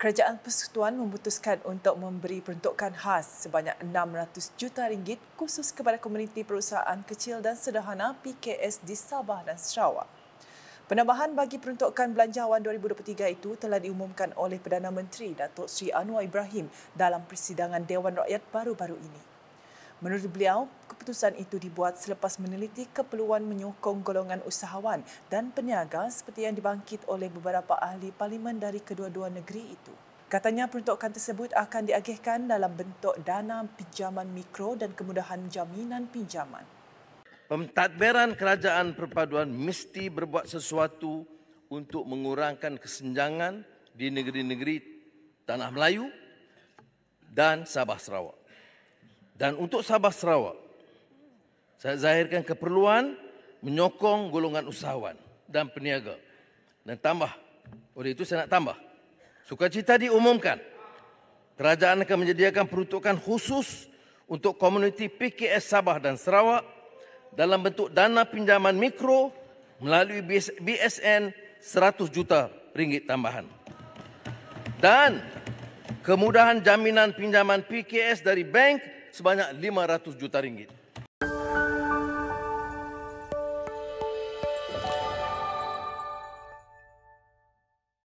Kerajaan Persekutuan memutuskan untuk memberi peruntukan khas sebanyak 600 juta ringgit khusus kepada komuniti perusahaan kecil dan sederhana PKS di Sabah dan Sarawak. Penambahan bagi peruntukan belanjawan 2023 itu telah diumumkan oleh Perdana Menteri Datuk Sri Anwar Ibrahim dalam persidangan Dewan Rakyat baru-baru ini. Menurut beliau, keputusan itu dibuat selepas meneliti keperluan menyokong golongan usahawan dan peniaga seperti yang dibangkit oleh beberapa ahli parlimen dari kedua-dua negeri itu. Katanya peruntukan tersebut akan diagihkan dalam bentuk dana pinjaman mikro dan kemudahan jaminan pinjaman. Pemtadbiran kerajaan perpaduan mesti berbuat sesuatu untuk mengurangkan kesenjangan di negeri-negeri tanah Melayu dan Sabah Sarawak. Dan untuk Sabah Sarawak, saya zahirkan keperluan menyokong golongan usahawan dan peniaga. Dan tambah, oleh itu saya nak tambah. Sukacita diumumkan, kerajaan akan menyediakan peruntukan khusus untuk komuniti PKS Sabah dan Sarawak dalam bentuk dana pinjaman mikro melalui BSN 100 juta ringgit tambahan. Dan kemudahan jaminan pinjaman PKS dari bank sebanyak 500 juta ringgit.